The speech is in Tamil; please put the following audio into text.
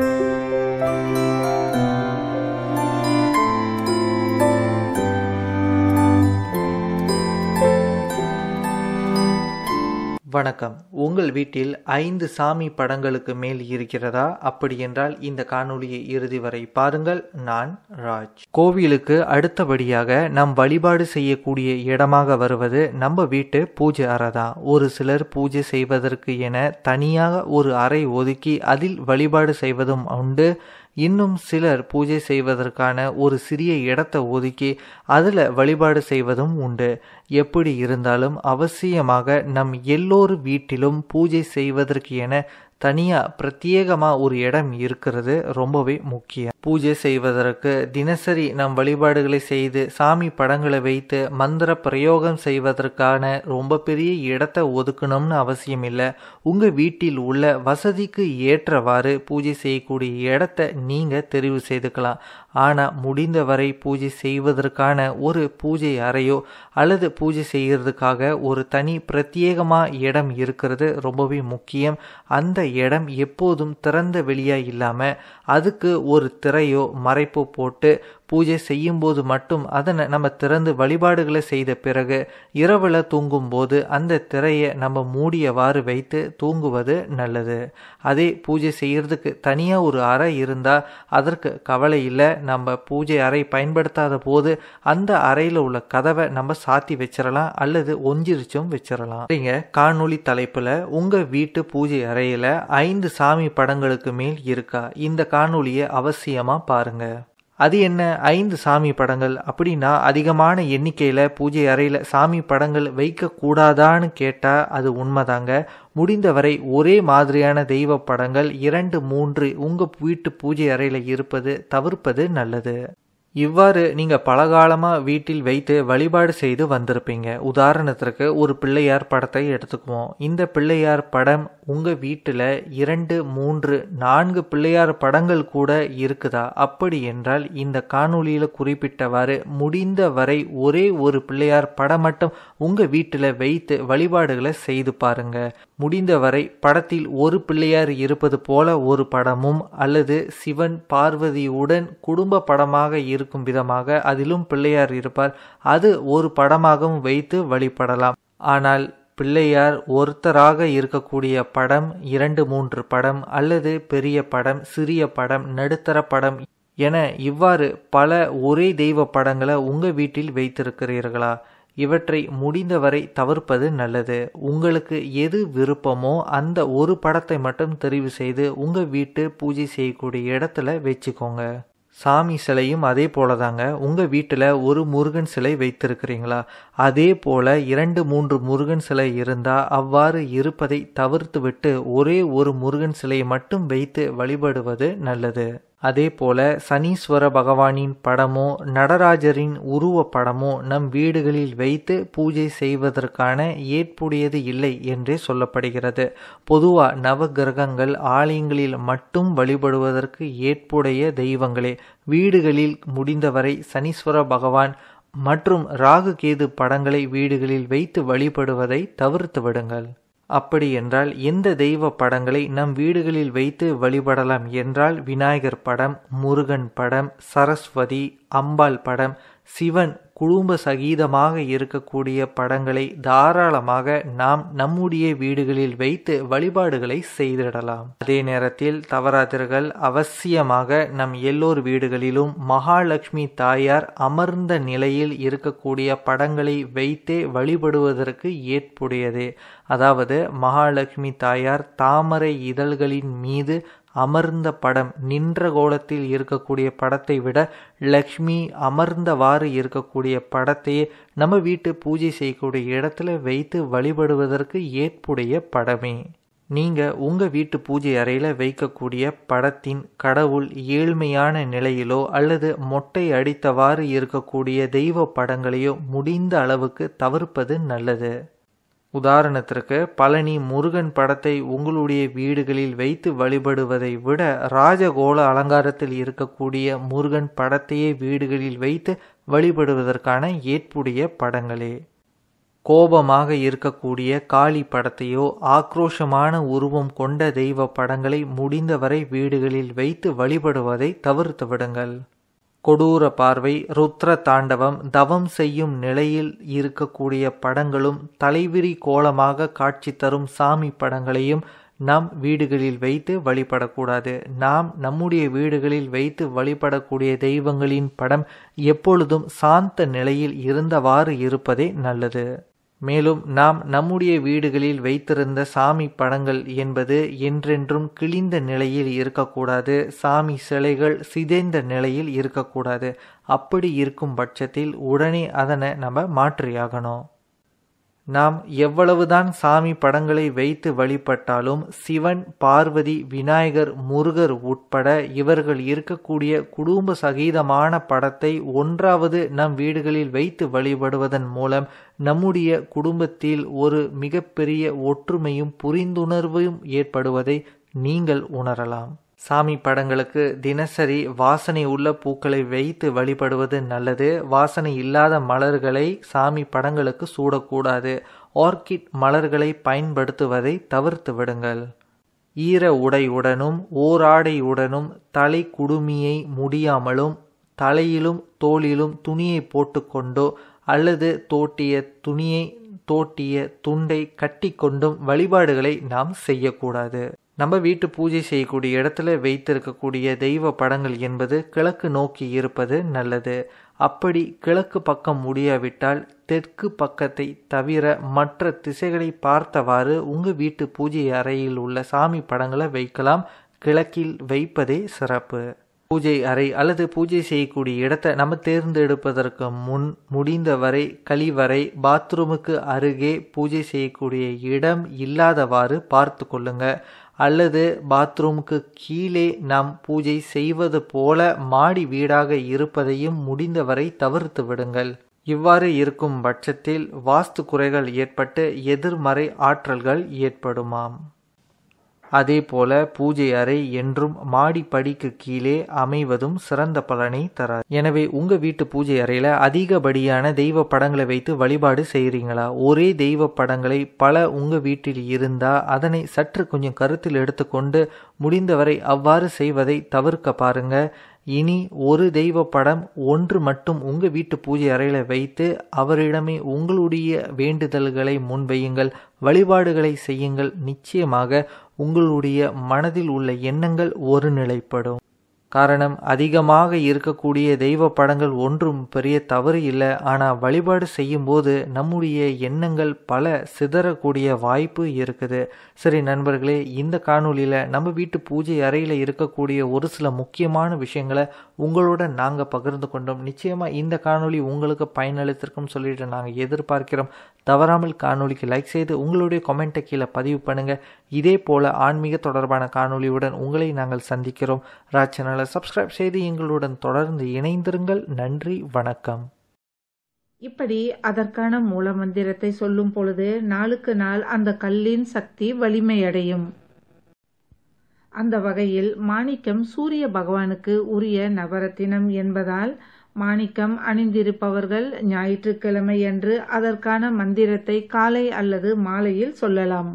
Música வணக்கம் உங்கள் வீட்டில் ஐந்து சாமி படங்களுக்கு மேல் இருக்கிறதா அப்படி என்றால் இந்த காணொளியை இறுதி வரை பாருங்கள் நான் ராஜ் கோவிலுக்கு அடுத்தபடியாக நம் வழிபாடு செய்யக்கூடிய இடமாக வருவது நம்ம வீட்டு பூஜை அறை தான் ஒரு சிலர் பூஜை செய்வதற்கு என தனியாக ஒரு அறை ஒதுக்கி அதில் வழிபாடு செய்வதும் உண்டு இன்னும் சிலர் பூஜை செய்வதற்கான ஒரு சிறிய இடத்தை ஒதுக்கி அதில் வழிபாடு செய்வதும் உண்டு எப்படி இருந்தாலும் அவசியமாக நம் எல்லோர் வீட்டிலும் பூஜை செய்வதற்கு என தனியாக பிரத்யேகமாக ஒரு இடம் இருக்கிறது ரொம்பவே முக்கியம் பூஜை செய்வதற்கு தினசரி நம் வழிபாடுகளை செய்து சாமி படங்களை வைத்து மந்திர பிரயோகம் செய்வதற்கான ரொம்ப பெரிய இடத்தை ஒதுக்கணும்னு அவசியம் இல்லை உங்கள் வீட்டில் உள்ள வசதிக்கு ஏற்றவாறு பூஜை செய்யக்கூடிய இடத்த நீங்கள் தெரிவு செய்துக்கலாம் ஆனால் முடிந்தவரை பூஜை செய்வதற்கான ஒரு பூஜை அறையோ அல்லது பூஜை செய்கிறதுக்காக ஒரு தனி பிரத்யேகமாக இடம் இருக்கிறது ரொம்பவே முக்கியம் அந்த இடம் எப்போதும் திறந்த வெளியாக இல்லாமல் அதுக்கு ஒரு திரையோ மறைப்போ போட்டு பூஜை செய்யும்போது மட்டும் அதனை நம்ம திறந்து வழிபாடுகளை செய்த பிறகு இரவில் தூங்கும்போது அந்த திரையை நம்ம மூடியவாறு வைத்து தூங்குவது நல்லது அதே பூஜை செய்கிறதுக்கு தனியாக ஒரு அறை இருந்தால் அதற்கு கவலை இல்லை நம்ம பூஜை அறை பயன்படுத்தாத போது அந்த அறையில் உள்ள கதவை நம்ம சாத்தி வச்சிடலாம் அல்லது ஒஞ்சிரிச்சும் வச்சிடலாம் நீங்கள் காணொளி தலைப்பில் உங்கள் வீட்டு பூஜை அறையில் ஐந்து சாமி படங்களுக்கு மேல் இருக்கா இந்த காணொலியை அவசியமாக பாருங்கள் அது என்ன ஐந்து சாமி படங்கள் அப்படின்னா அதிகமான எண்ணிக்கையில் பூஜை அறையில் சாமி படங்கள் வைக்கக்கூடாதான்னு கேட்டால் அது உண்மைதாங்க முடிந்தவரை ஒரே மாதிரியான தெய்வ படங்கள் இரண்டு மூன்று உங்கள் வீட்டு பூஜை அறையில் இருப்பது தவிர்ப்பது நல்லது இவ்வாறு நீங்கள் பலகாலமாக வீட்டில் வைத்து வழிபாடு செய்து வந்திருப்பீங்க உதாரணத்திற்கு ஒரு பிள்ளையார் படத்தை எடுத்துக்குவோம் இந்த பிள்ளையார் படம் உங்கள் வீட்டில் இரண்டு மூன்று நான்கு பிள்ளையார் படங்கள் கூட இருக்குதா அப்படி என்றால் இந்த காணொளியில் குறிப்பிட்டவாறு முடிந்த வரை ஒரே ஒரு பிள்ளையார் படம் மட்டும் உங்கள் வீட்டில் வைத்து வழிபாடுகளை செய்து பாருங்க முடிந்தவரை படத்தில் ஒரு பிள்ளையார் இருப்பது போல ஒரு படமும் அல்லது சிவன் பார்வதியுடன் குடும்ப படமாக இரு இருக்கும் விதமாக அதிலும் பிள்ளையார் இருப்பார் அது ஒரு படமாகவும் வைத்து வழிபடலாம் ஆனால் பிள்ளையார் ஒருத்தராக இருக்கக்கூடிய படம் இரண்டு மூன்று படம் அல்லது பெரிய படம் சிறிய படம் நடுத்தர படம் என இவ்வாறு பல ஒரே தெய்வ படங்களை உங்கள் வீட்டில் வைத்திருக்கிறீர்களா இவற்றை முடிந்தவரை தவிர்ப்பது நல்லது உங்களுக்கு எது விருப்பமோ அந்த ஒரு படத்தை மட்டும் தெரிவு செய்து உங்கள் வீட்டு பூஜை செய்யக்கூடிய இடத்துல வச்சுக்கோங்க சாமி சிலையும் அதே போல தாங்க உங்கள் வீட்டில் ஒரு முருகன் சிலை வைத்திருக்கிறீங்களா அதே போல் இரண்டு மூன்று முருகன் சிலை இருந்தால் அவ்வாறு இருப்பதை தவிர்த்துவிட்டு ஒரே ஒரு முருகன் சிலையை மட்டும் வைத்து வழிபடுவது நல்லது அதே போல சனீஸ்வர பகவானின் படமோ நடராஜரின் உருவ படமோ நம் வீடுகளில் வைத்து பூஜை செய்வதற்கான ஏற்புடையது இல்லை என்றே சொல்லப்படுகிறது பொதுவாக நவ கிரகங்கள் ஆலயங்களில் மட்டும் வழிபடுவதற்கு ஏற்புடைய தெய்வங்களே வீடுகளில் முடிந்தவரை சனீஸ்வர பகவான் மற்றும் ராகு கேது படங்களை வீடுகளில் வைத்து வழிபடுவதை தவிர்த்து விடுங்கள் அப்படி என்றால் எந்த தெய்வ படங்களை நம் வீடுகளில் வைத்து வழிபடலாம் என்றால் விநாயகர் படம் முருகன் படம் சரஸ்வதி அம்பாள் படம் சிவன் குடும்ப சகிதமாக இருக்கக்கூடிய படங்களை தாராளமாக நாம் நம்முடைய வீடுகளில் வைத்து வழிபாடுகளை செய்திடலாம் அதே நேரத்தில் தவராத்திரர்கள் அவசியமாக நம் எல்லோர் வீடுகளிலும் மகாலட்சுமி தாயார் அமர்ந்த நிலையில் இருக்கக்கூடிய படங்களை வைத்தே வழிபடுவதற்கு ஏற்புடையது அதாவது மகாலட்சுமி தாயார் தாமரை இதழ்களின் மீது அமர்ந்த படம் நின்ற கோலத்தில் இருக்கக்கூடிய படத்தை விட லக்ஷ்மி அமர்ந்தவாறு இருக்கக்கூடிய படத்தையே நம்ம வீட்டு பூஜை செய்யக்கூடிய இடத்துல வைத்து வழிபடுவதற்கு ஏற்புடைய படமே நீங்கள் உங்கள் வீட்டு பூஜை அறையில் வைக்கக்கூடிய படத்தின் கடவுள் ஏழ்மையான நிலையிலோ அல்லது மொட்டை அடித்தவாறு இருக்கக்கூடிய தெய்வ படங்களையோ முடிந்த அளவுக்கு தவிர்ப்பது நல்லது உதாரணத்திற்கு பழனி முருகன் படத்தை உங்களுடைய வீடுகளில் வைத்து வழிபடுவதை விட ராஜகோல அலங்காரத்தில் இருக்கக்கூடிய முருகன் படத்தையே வீடுகளில் வைத்து வழிபடுவதற்கான ஏற்புடைய படங்களே கோபமாக இருக்கக்கூடிய காளி படத்தையோ ஆக்ரோஷமான உருவம் கொண்ட தெய்வ படங்களை முடிந்தவரை வீடுகளில் வைத்து வழிபடுவதை தவிர்த்து விடுங்கள் கொடூர பார்வை ருத்ர தாண்டவம் தவம் செய்யும் நிலையில் இருக்கக்கூடிய படங்களும் தலைவிரி கோலமாக காட்சி தரும் சாமி படங்களையும் நம் வீடுகளில் வைத்து வழிபடக்கூடாது நாம் நம்முடைய வீடுகளில் வைத்து வழிபடக்கூடிய தெய்வங்களின் படம் எப்பொழுதும் சாந்த நிலையில் இருந்தவாறு இருப்பதே நல்லது மேலும் நாம் நம்முடைய வீடுகளில் வைத்திருந்த சாமி படங்கள் என்பது என்றென்றும் கிழிந்த நிலையில் இருக்கக்கூடாது சாமி சிலைகள் சிதைந்த நிலையில் இருக்கக்கூடாது அப்படி இருக்கும் பட்சத்தில் உடனே அதனை நம்ம மாற்றியாகணும் நாம் எவ்வளவுதான் சாமி படங்களை வைத்து வழிபட்டாலும் சிவன் பார்வதி விநாயகர் முருகர் உட்பட இவர்கள் இருக்கக்கூடிய குடும்ப சகிதமான படத்தை ஒன்றாவது நம் வீடுகளில் வைத்து வழிபடுவதன் மூலம் நம்முடைய குடும்பத்தில் ஒரு மிகப்பெரிய ஒற்றுமையும் புரிந்துணர்வும் ஏற்படுவதை நீங்கள் உணரலாம் சாமி படங்களுக்கு தினசரி வாசனை உள்ள பூக்களை வைத்து வழிபடுவது நல்லது வாசனை இல்லாத மலர்களை சாமி படங்களுக்கு சூடக்கூடாது ஆர்கிட் மலர்களை பயன்படுத்துவதை தவிர்த்து விடுங்கள் ஈர உடையுடனும் ஓராடையுடனும் தலை குடுமியை முடியாமலும் தலையிலும் தோளிலும் துணியை போட்டுக்கொண்டோ அல்லது தோட்டிய துணியை தோட்டிய துண்டை கட்டிக்கொண்டும் வழிபாடுகளை நாம் செய்யக்கூடாது நம்ம வீட்டு பூஜை செய்யக்கூடிய இடத்துல வைத்திருக்கக்கூடிய தெய்வ படங்கள் என்பது கிழக்கு நோக்கி இருப்பது நல்லது அப்படி கிழக்கு பக்கம் முடியாவிட்டால் தெற்கு பக்கத்தை தவிர மற்ற திசைகளை பார்த்தவாறு உங்கள் வீட்டு பூஜை அறையில் உள்ள சாமி படங்களை வைக்கலாம் கிழக்கில் வைப்பதே சிறப்பு பூஜை அறை அல்லது பூஜை செய்யக்கூடிய இடத்தை நம்ம தேர்ந்தெடுப்பதற்கு முன் முடிந்தவரை கழிவறை பாத்ரூமுக்கு அருகே பூஜை செய்யக்கூடிய இடம் இல்லாதவாறு பார்த்து கொள்ளுங்கள் அல்லது பாத்ரூமுக்கு கீழே நாம் பூஜை செய்வது போல மாடி வீடாக இருப்பதையும் முடிந்தவரை தவிர்த்து விடுங்கள் இவ்வாறு இருக்கும் பட்சத்தில் வாஸ்து குறைகள் ஏற்பட்டு எதிர்மறை ஆற்றல்கள் ஏற்படுமாம் அதே போல பூஜை அறை என்றும் மாடி படிக்கு கீழே அமைவதும் சிறந்த பலனை தராது எனவே உங்க வீட்டு பூஜை அறையில அதிகப்படியான தெய்வ படங்களை வைத்து வழிபாடு செய்கிறீங்களா ஒரே தெய்வ படங்களை பல உங்க வீட்டில் இருந்தா அதனை சற்று கொஞ்சம் கருத்தில் எடுத்துக்கொண்டு முடிந்தவரை அவ்வாறு செய்வதை தவிர்க்க பாருங்க இனி ஒரு தெய்வ படம் ஒன்று மட்டும் உங்கள் வீட்டு பூஜை அறையில் வைத்து அவரிடமே உங்களுடைய வேண்டுதல்களை முன்வையுங்கள் வழிபாடுகளை செய்யுங்கள் நிச்சயமாக உங்களுடைய மனதில் உள்ள எண்ணங்கள் ஒருநிலைப்படும் காரணம் அதிகமாக இருக்கக்கூடிய தெய்வ படங்கள் ஒன்றும் பெரிய தவறு இல்லை ஆனால் வழிபாடு செய்யும்போது நம்முடைய எண்ணங்கள் பல சிதறக்கூடிய வாய்ப்பு இருக்குது சரி நண்பர்களே இந்த காணொலியில் நம்ம வீட்டு பூஜை அறையில் இருக்கக்கூடிய ஒரு சில முக்கியமான விஷயங்களை உங்களோட நாங்கள் பகிர்ந்து கொண்டோம் நிச்சயமாக இந்த காணொலி உங்களுக்கு பயனளித்திருக்கும் சொல்லிட்டு நாங்கள் எதிர்பார்க்கிறோம் தவறாமல் காணொலிக்கு லைக் செய்து உங்களுடைய கமெண்ட்டை கீழே பதிவு பண்ணுங்கள் இதே போல் ஆன்மீக தொடர்பான காணொலியுடன் உங்களை நாங்கள் சந்திக்கிறோம் ராஜ் சேனலை சப்ஸ்கிரைப் செய்து எங்களுடன் தொடர்ந்து இணைந்திருங்கள் நன்றி வணக்கம் இப்படி அதற்கான மூல மந்திரத்தை சொல்லும் பொழுது நாளுக்கு நாள் அந்த கல்லின் சக்தி வலிமையடையும் அந்த வகையில் மாணிக்கம் சூரிய பகவானுக்கு உரிய நவரத்தினம் என்பதால் மாணிக்கம் அணிந்திருப்பவர்கள் ஞாயிற்றுக்கிழமை அன்று அதற்கான மந்திரத்தை காலை அல்லது மாலையில் சொல்லலாம்